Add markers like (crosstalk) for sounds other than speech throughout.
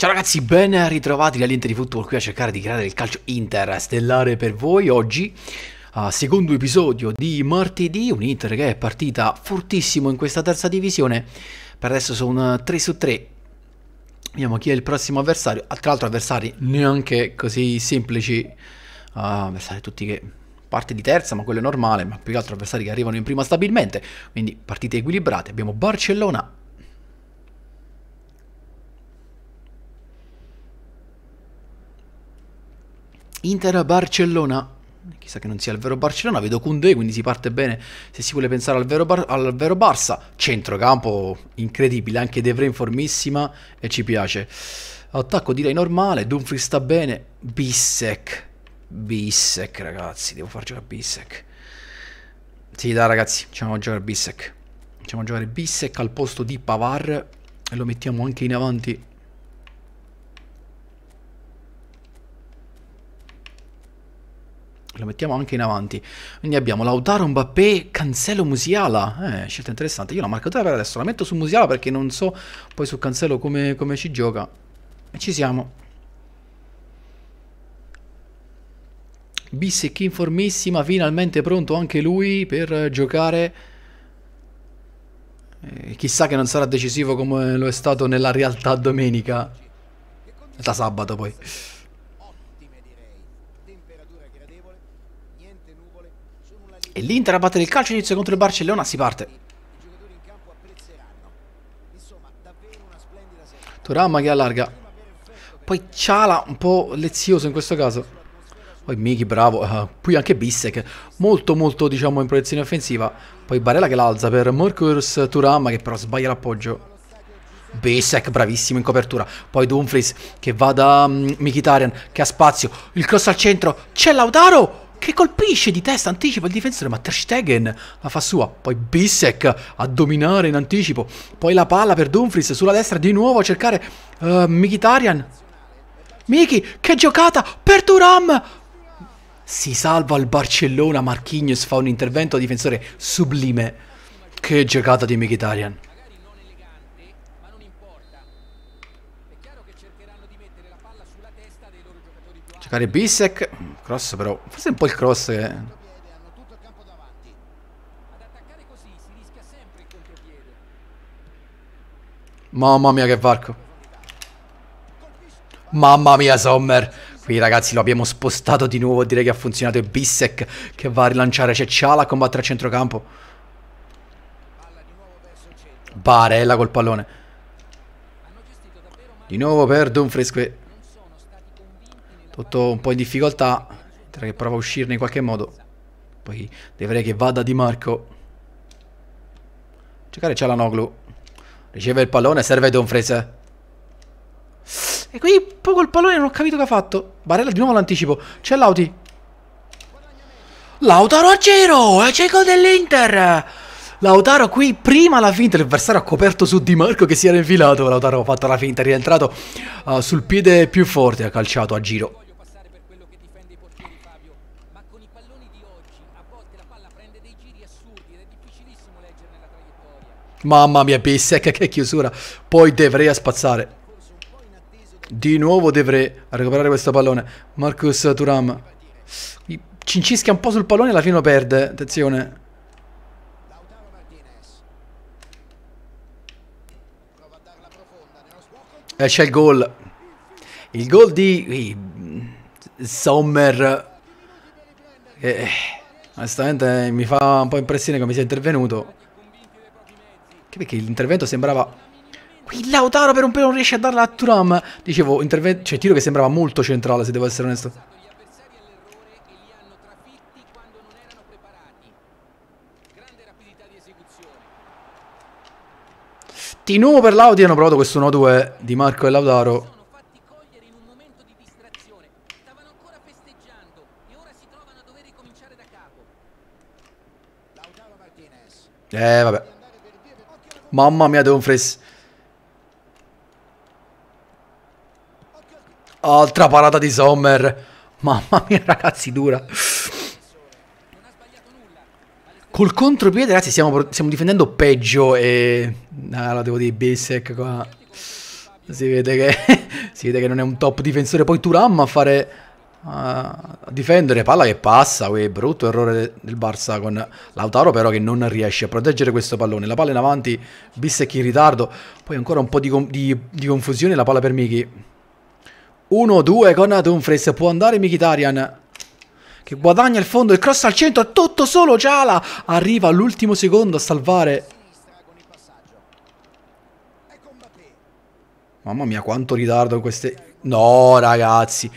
Ciao ragazzi, ben ritrovati da Lente di Football qui a cercare di creare il calcio interstellare per voi oggi. Uh, secondo episodio di martedì, un Inter che è partita fortissimo in questa terza divisione. Per adesso sono 3 su 3. Vediamo chi è il prossimo avversario. Ah, tra l'altro avversari neanche così semplici. Uh, avversari tutti che parte di terza, ma quello è normale, ma più che altro avversari che arrivano in prima stabilmente. Quindi partite equilibrate. Abbiamo Barcellona, Inter Barcellona. Chissà che non sia il vero Barcellona, vedo Kunde, quindi si parte bene se si vuole pensare al vero, Bar- al vero Barça. Centrocampo incredibile, anche De Vrij in formissima e ci piace. Attacco direi normale, Dumfries sta bene, Bissec. Bissec ragazzi, devo far giocare Bissec. Sì, dai ragazzi, facciamo giocare Bissec. Facciamo giocare Bissec al posto di Pavar e lo mettiamo anche in avanti la mettiamo anche in avanti. Quindi abbiamo Lautaro Mbappé, Cancelo Musiala. Eh, scelta interessante. Io la marcatura per adesso la metto su Musiala perché non so poi su Cancelo come, come ci gioca. E ci siamo. Bissec in finalmente pronto anche lui per giocare. Eh, chissà che non sarà decisivo come lo è stato nella realtà domenica. Da sabato poi. E l'Inter a battere il calcio inizio contro il Barcellona, si parte. Turamma che allarga. Poi Ciala un po' lezioso in questo caso. Poi Miki bravo, uh, poi anche Bissek, molto molto diciamo in proiezione offensiva. Poi Barella che l'alza per Merkurs, Turamma che però sbaglia l'appoggio. Bissek bravissimo in copertura. Poi Dumfries che va da um, Mkhitaryan che ha spazio. Il cross al centro. C'è Lautaro! che colpisce di testa, anticipa il difensore, ma Ter Stegen la fa sua, poi Bissek a dominare in anticipo, poi la palla per Dumfries sulla destra di nuovo a cercare uh, eh, Mikitarian. Miki, che giocata per Turam! Si salva il Barcellona, Marquinhos fa un intervento a difensore sublime. Che giocata di Mikitarian. Giocare Bissec. Cross però. Forse è un po' il cross che... Mamma mia che varco. Mamma mia Sommer. Qui ragazzi lo abbiamo spostato di nuovo. Direi che ha funzionato. È Bissec che va a rilanciare c'è Ciala a combattere a centrocampo. Barella col pallone. Di nuovo per Dumfries qui. Tutto un po' in difficoltà. Tra che prova a uscirne in qualche modo. Poi dovrei che vada Di Marco. c'è la Noglu. Riceve il pallone, serve Don Frese. E qui poi col pallone non ho capito che ha fatto. Barella di nuovo l'anticipo. C'è Lauti. Lautaro a giro! E eh, c'è il gol dell'Inter! Lautaro qui prima la finta, l'avversario ha coperto su Di Marco che si era infilato, Lautaro ha fatto la finta, è rientrato uh, sul piede più forte, ha calciato a giro. Mamma mia, Bissec, che chiusura. Poi a spazzare. Di nuovo Devrea a recuperare questo pallone. Marcus Turam. Cincisca un po' sul pallone e alla fine lo perde. Attenzione. E eh, c'è il gol. Il gol di Sommer. Eh, onestamente mi fa un po' impressione come sia intervenuto perché l'intervento sembrava... Il Lautaro per un pelo non riesce a darla a Turam. Dicevo, intervento... cioè tiro che sembrava molto centrale, se devo essere onesto. Di nuovo per l'Audi hanno provato questo 1-2 di Marco e Lautaro. Eh, vabbè. Mamma mia, Dumfries. Altra parata di Sommer. Mamma mia, ragazzi, dura. Col contropiede, ragazzi, stiamo, stiamo difendendo peggio e... Ah, lo devo dire, Bissek qua. Si vede che, (laughs) si vede che non è un top difensore. Poi Turam a fare a difendere palla che passa, che brutto errore del Barça con Lautaro però che non riesce a proteggere questo pallone, la palla in avanti, Bissec in ritardo, poi ancora un po' di, di, di confusione, la palla per Michi 1-2 con Dumfries, può andare Mkhitaryan che guadagna il fondo, il cross al centro, tutto solo Ciala, arriva all'ultimo secondo a salvare Mamma mia quanto ritardo queste... No ragazzi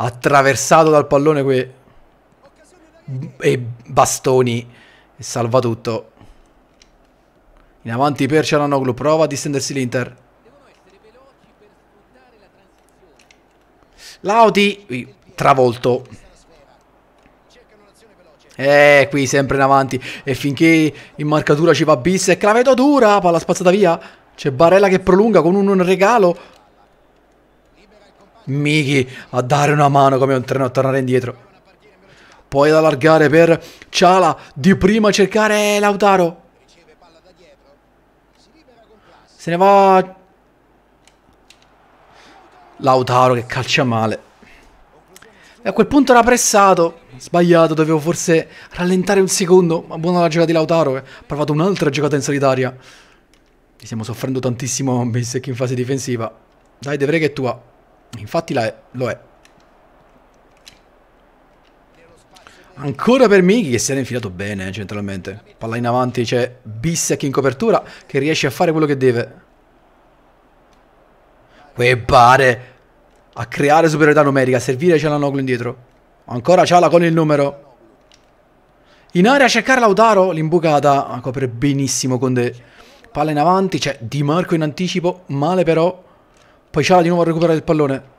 attraversato dal pallone qui. e bastoni e salva tutto. In avanti per Cialanoglu, prova a distendersi l'Inter. Lauti, travolto. Eh, qui sempre in avanti. E finché in marcatura ci va Bis e Claveto dura, palla spazzata via. C'è Barella che prolunga con un regalo Miki a dare una mano come un treno a tornare indietro. Poi ad allargare per Ciala, di prima a cercare Lautaro. Se ne va... Lautaro che calcia male. E a quel punto era pressato. Sbagliato, dovevo forse rallentare un secondo. Ma buona la giocata di Lautaro che eh. ha provato un'altra giocata in solitaria. Stiamo soffrendo tantissimo Bissecchi in fase difensiva. Dai, De che tu ha. Infatti è, lo è. Ancora per Miki che si era infilato bene eh, centralmente. Palla in avanti, c'è Bissek in copertura che riesce a fare quello che deve. Que pare a creare superiorità numerica, servire c'è la Noglu indietro. Ancora Ciala con il numero. In area c'è Carlautaro, l'imbucata copre benissimo con De. Palla in avanti, c'è Di Marco in anticipo, male però. Poi Ciala di nuovo a recuperare il pallone.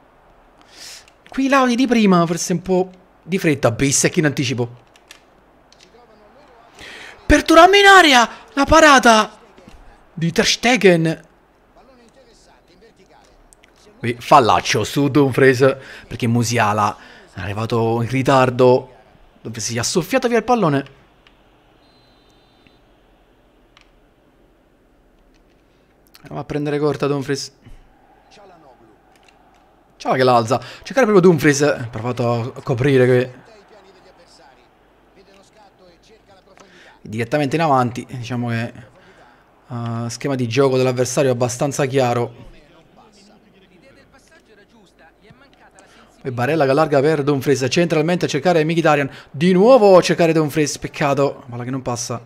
Qui Laudi di prima, forse un po' di fretta. Bissecchi in anticipo. Per Turam in aria, la parata di Ter Qui fallaccio su Dumfries perché Musiala è arrivato in ritardo. Dove si è soffiato via il pallone. Andiamo a prendere corta Dumfries. Ciao che l'alza. Cercare proprio Dumfries. Ho provato a coprire qui. Direttamente in avanti. Diciamo che... Uh, schema di gioco dell'avversario abbastanza chiaro. E Barella che allarga per Dumfries. Centralmente a cercare Mkhitaryan. Di nuovo a cercare Dumfries. Peccato. Palla che non passa.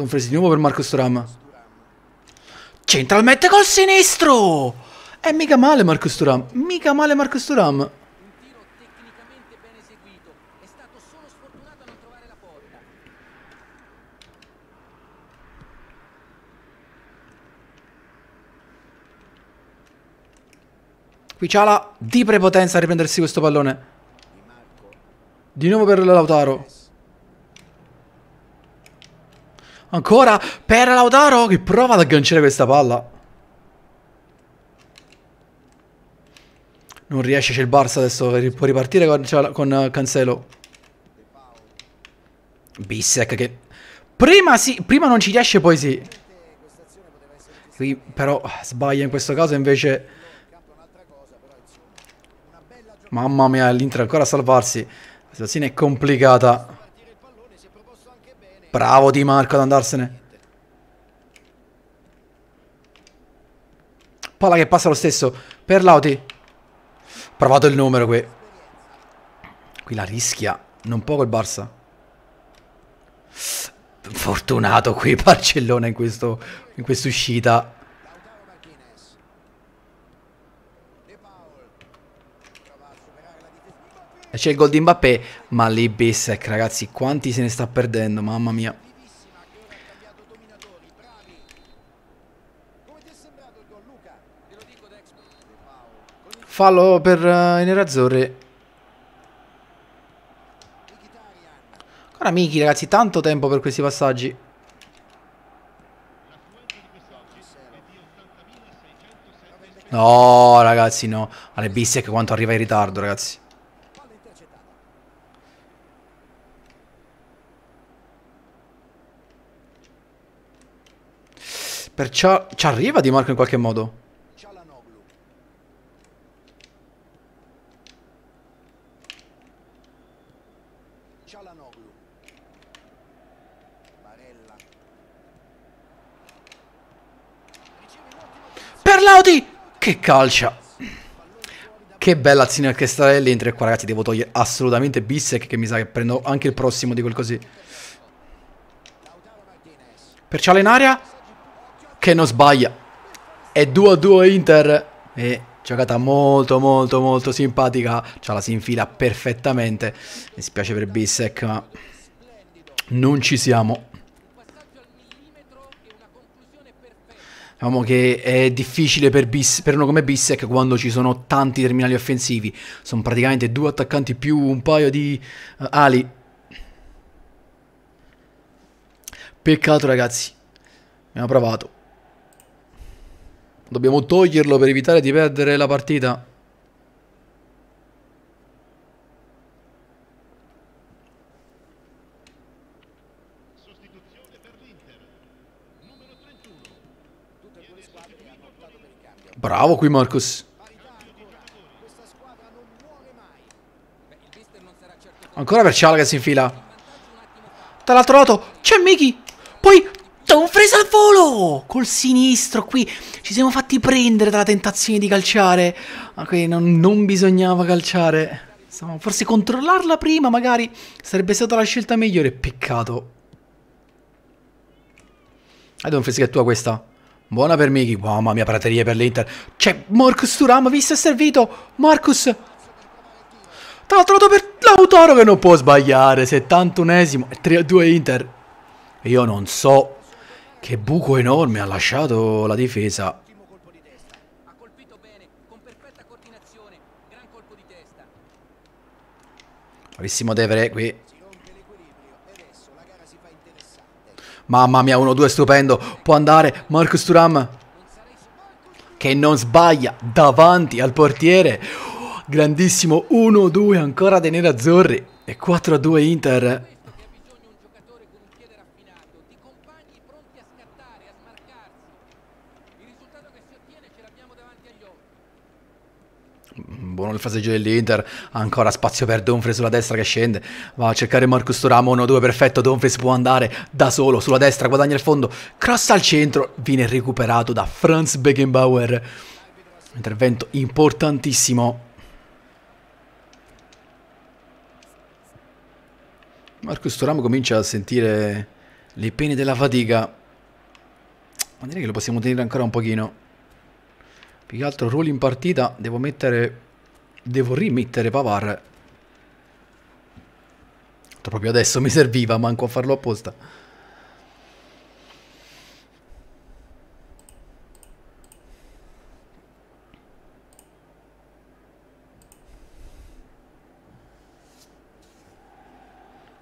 Dumfries di nuovo per Marco Thuram. Centralmente col sinistro! E mica male Marco Sturam. mica male Marco Sturam. Qui c'ha la di prepotenza a riprendersi questo pallone. Di nuovo per Lautaro. Ancora per Lautaro che prova ad agganciare questa palla. Non riesce, c'è il Barça adesso, può ripartire con, con eh, Cancelo. Bissec che... Prima, sì, prima non ci riesce, poi sì. Qui però ah, sbaglia in questo caso, invece... Mamma mia, l'Inter ancora a salvarsi. La situazione è complicata. Bravo Di Marco ad andarsene. Palla che passa lo stesso per Lauti. Provato il numero qui. Qui la rischia non poco il Barça. Fortunato qui Barcellona in, questo, in questa c'è il gol di Mbappé, ma lì Bissek, ragazzi, quanti se ne sta perdendo, mamma mia. Fallo per uh, eh, i nerazzurri. Ancora Miki, ragazzi, tanto tempo per questi passaggi. No, ragazzi, no. Alle Bissek quanto arriva in ritardo, ragazzi. Perciò ci arriva Di Marco in qualche modo. Per Laudi! Che calcia! Che bella azione al Chestrelli. Entra qua, ragazzi. Devo togliere assolutamente Bissec. Che mi sa che prendo anche il prossimo di quel così. Perciò in aria che non sbaglia. È 2-2 Inter e giocata molto molto molto simpatica, la si infila perfettamente, mi spiace per Bissek, ma non ci siamo. Diciamo che è difficile per, bis, per uno come Bissek quando ci sono tanti terminali offensivi, sono praticamente due attaccanti più un paio di uh, ali. Peccato ragazzi, abbiamo provato. Dobbiamo toglierlo per evitare di perdere la partita. Bravo qui Marcus. Ancora per Cialga si infila. Dall'altro lato c'è Miki. Poi Tutta un presa al volo! Col sinistro qui. Ci siamo fatti prendere dalla tentazione di calciare. Ma qui non, non bisognava calciare. Forse controllarla prima magari sarebbe stata la scelta migliore. Peccato. Ed è un fresca tua questa. Buona per Miki. Mamma mia, prateria per l'Inter. C'è Marcus Turam, visto è servito. Marcus. Tra l'altro per Lautaro che non può sbagliare. 71esimo. 3-2 Inter. Io non so che buco enorme ha lasciato la difesa. Bravissimo Devere qui. Mamma mia, 1-2 stupendo. Può andare Marcus Turam. Che non sbaglia davanti al portiere. grandissimo 1-2 ancora dei nerazzurri. E 4-2 Inter. Mm, buono il fraseggio dell'Inter, ancora spazio per Dumfries sulla destra che scende, va a cercare Marcus Thuram, 1-2 perfetto, Dumfries può andare da solo sulla destra, guadagna il fondo, cross al centro, viene recuperato da Franz Beckenbauer, intervento importantissimo. Marcus Thuram comincia a sentire le pene della fatica, ma direi che lo possiamo tenere ancora un pochino. Più che altro ruolo in partita devo mettere... Devo rimettere Pavar. Proprio adesso mi serviva, manco a farlo apposta.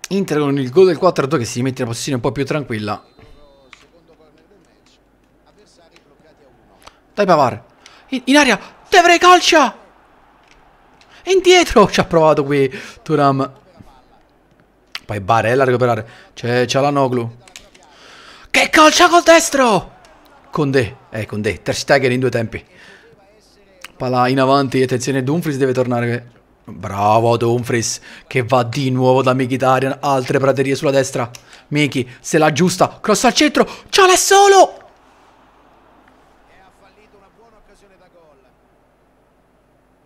Inter con il gol del 4-2 che si mette in una posizione un po' più tranquilla. Dai Pavar in, in aria, Tevere calcia! indietro! Ci ha provato qui Turam. Poi Barella a recuperare. C'è la Noglu. Che calcia col destro! Con Conde, eh Conde, Ter in due tempi. Palla in avanti, attenzione Dumfries deve tornare. Bravo Dumfries che va di nuovo da Mkhitaryan, altre praterie sulla destra. Miki se la giusta, cross al centro, Ce l'è solo!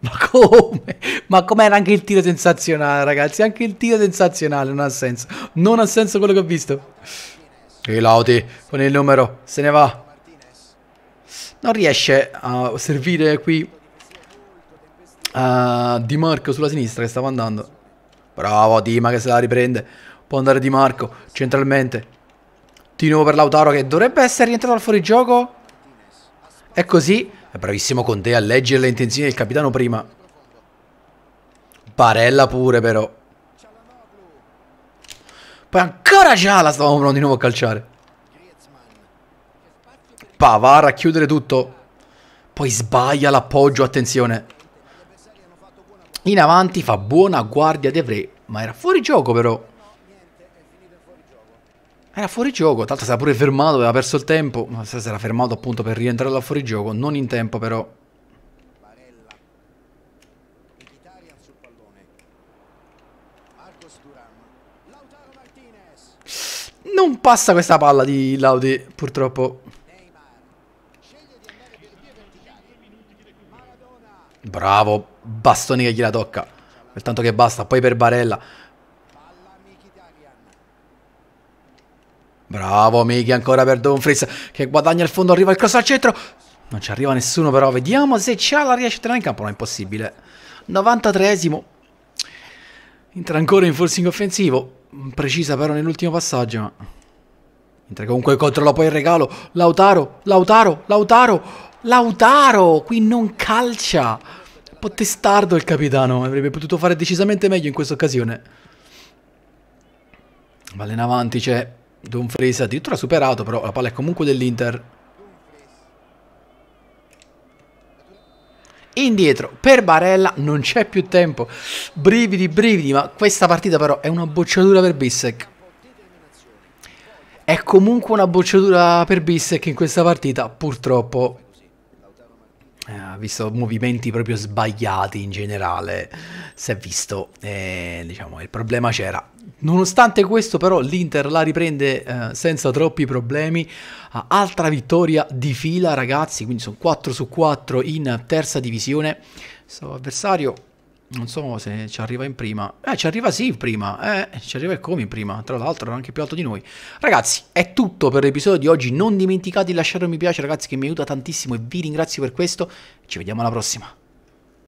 Ma come? Ma com'era anche il tiro sensazionale, ragazzi? Anche il tiro sensazionale non ha senso. Non ha senso quello che ho visto. E Lauti con il numero se ne va. Non riesce a servire qui a Di Marco sulla sinistra che stava andando. Bravo Dima che se la riprende. Può andare Di Marco centralmente. Di nuovo per Lautaro che dovrebbe essere rientrato al fuorigioco. È così. È bravissimo con te a leggere le intenzioni del capitano prima. Barella pure però. Poi ancora già la stavamo provando di nuovo a calciare. Pavar a chiudere tutto. Poi sbaglia l'appoggio, attenzione. In avanti fa buona guardia De Vrij, ma era fuori gioco però. Era fuori gioco, tanto si era pure fermato, aveva perso il tempo. Ma se si era fermato appunto per rientrare da fuori gioco, non in tempo però. Non passa questa palla di Laudi, purtroppo. Bravo, bastoni che gliela tocca. Tanto che basta, poi per Barella. Bravo Miki ancora per Dumfries che guadagna il fondo, arriva il cross al centro. Non ci arriva nessuno però, vediamo se Ciala riesce a tirare in campo, no è impossibile. 93esimo. Entra ancora in forcing offensivo, precisa però nell'ultimo passaggio. Entra Mentre comunque controlla poi il regalo. Lautaro, Lautaro, Lautaro, Lautaro, qui non calcia. Un po' testardo il capitano, avrebbe potuto fare decisamente meglio in questa occasione. Vale in avanti, c'è Dumfries addirittura superato, però la palla è comunque dell'Inter. Indietro per Barella, non c'è più tempo. Brividi, brividi, ma questa partita però è una bocciatura per Bissek. È comunque una bocciatura per Bissek in questa partita, purtroppo. Eh, ha eh, visto movimenti proprio sbagliati in generale. Si è visto, eh, diciamo, il problema c'era. Nonostante questo però l'Inter la riprende eh, senza troppi problemi, altra vittoria di fila ragazzi, quindi sono 4 su 4 in terza divisione, questo avversario non so se ci arriva in prima. Eh, ci arriva sì in prima. Eh, ci arriva come in prima. Tra l'altro era anche più alto di noi. Ragazzi, è tutto per l'episodio di oggi. Non dimenticate di lasciare un mi piace, ragazzi, che mi aiuta tantissimo e vi ringrazio per questo. Ci vediamo alla prossima.